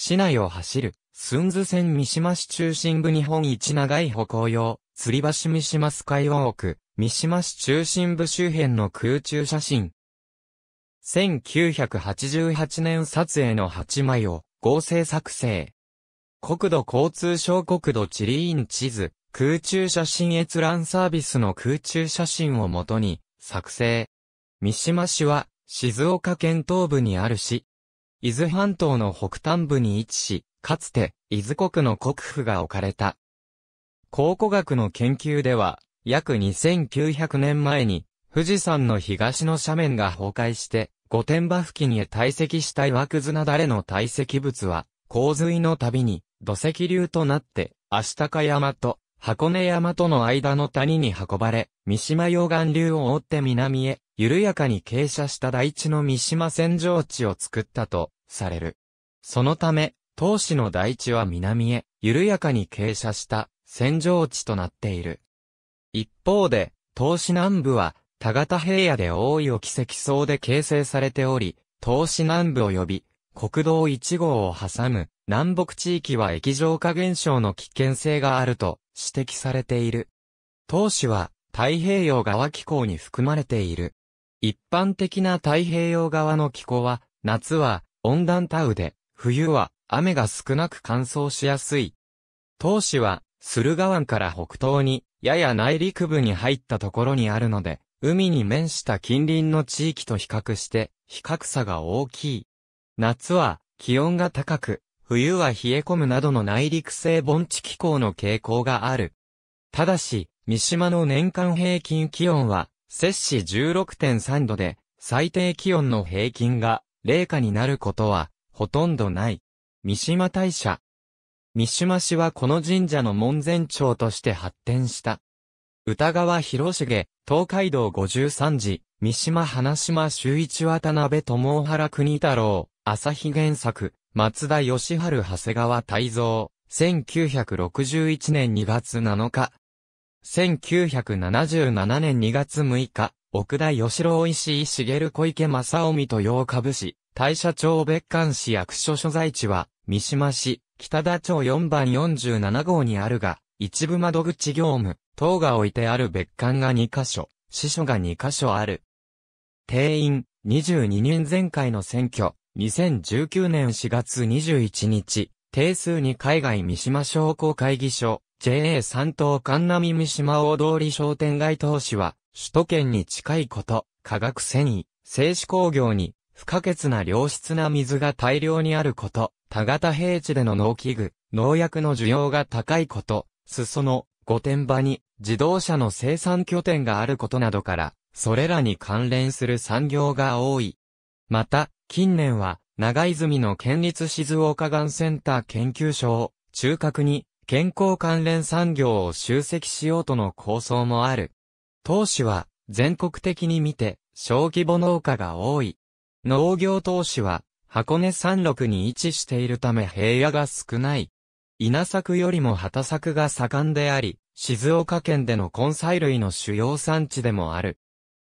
市内を走る、寸津線三島市中心部日本一長い歩行用、吊り橋三島スカイウォーク、三島市中心部周辺の空中写真。1988年撮影の8枚を合成作成。国土交通省国土地理院地図、空中写真閲覧サービスの空中写真をもとに作成。三島市は静岡県東部にある市、伊豆半島の北端部に位置し、かつて、伊豆国の国府が置かれた。考古学の研究では、約2900年前に、富士山の東の斜面が崩壊して、御殿場付近へ堆積した岩くずなだれの堆積物は、洪水の度に土石流となって、足高山と箱根山との間の谷に運ばれ、三島溶岩流を追って南へ、緩やかに傾斜した大地の三島扇状地を作ったとされる。そのため、当市の大地は南へ、緩やかに傾斜した、扇状地となっている。一方で、東市南部は、田方平野で多い奇跡層で形成されており、東市南部及び、国道1号を挟む、南北地域は液状化現象の危険性があると、指摘されている。東市は、太平洋側気候に含まれている。一般的な太平洋側の気候は、夏は、温暖タウで、冬は雨が少なく乾燥しやすい。当市は、駿河湾から北東に、やや内陸部に入ったところにあるので、海に面した近隣の地域と比較して、比較差が大きい。夏は気温が高く、冬は冷え込むなどの内陸性盆地気候の傾向がある。ただし、三島の年間平均気温は、摂氏16.3度で、最低気温の平均が霊下になることは、ほとんどない。三島大社。三島氏はこの神社の門前町として発展した。歌川広重、東海道五十三次、三島花島周一渡辺友原国太郎、朝日原作、松田義春長谷川泰造、1961年2月7日。1977年2月6日、奥田義郎石井茂小池正臣と洋株市、大社町別館市役所所在地は、三島市、北田町4番47号にあるが、一部窓口業務、等が置いてある別館が2カ所、支所が2カ所ある。定員、22人前回の選挙、2019年4月21日、定数に海外三島商工会議所、JA 三島神南三島大通り商店街投資は、首都圏に近いこと、化学繊維、製紙工業に、不可欠な良質な水が大量にあること、田型平地での農機具、農薬の需要が高いこと、裾野、御殿場に自動車の生産拠点があることなどから、それらに関連する産業が多い。また、近年は、長泉の県立静岡がんセンター研究所を中核に健康関連産業を集積しようとの構想もある。当市は、全国的に見て、小規模農家が多い。農業投資は、箱根山麓に位置しているため平野が少ない。稲作よりも畑作が盛んであり、静岡県での根菜類の主要産地でもある。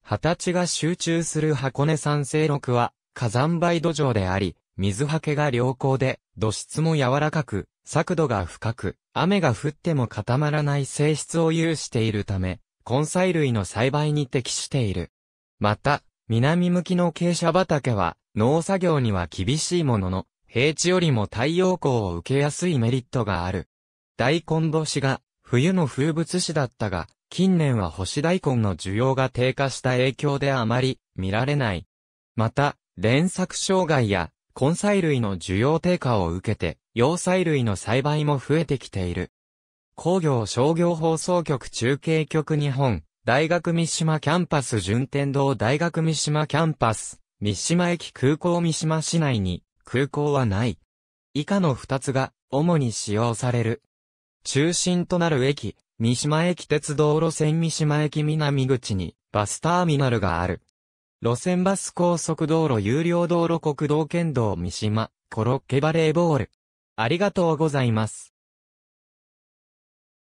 畑地が集中する箱根山西麓は、火山灰土壌であり、水はけが良好で、土質も柔らかく、作土が深く、雨が降っても固まらない性質を有しているため、根菜類の栽培に適している。また、南向きの傾斜畑は、農作業には厳しいものの、平地よりも太陽光を受けやすいメリットがある。大根干が、冬の風物詩だったが、近年は干し大根の需要が低下した影響であまり見られない。また、連作障害や根菜類の需要低下を受けて、洋菜類の栽培も増えてきている。工業商業放送局中継局日本、大学三島キャンパス順天堂大学三島キャンパス、三島駅空港三島市内に空港はない。以下の二つが主に使用される。中心となる駅、三島駅鉄道路線三島駅南口にバスターミナルがある。路線バス高速道路有料道路国道県道三島コロッケバレーボール。ありがとうございます。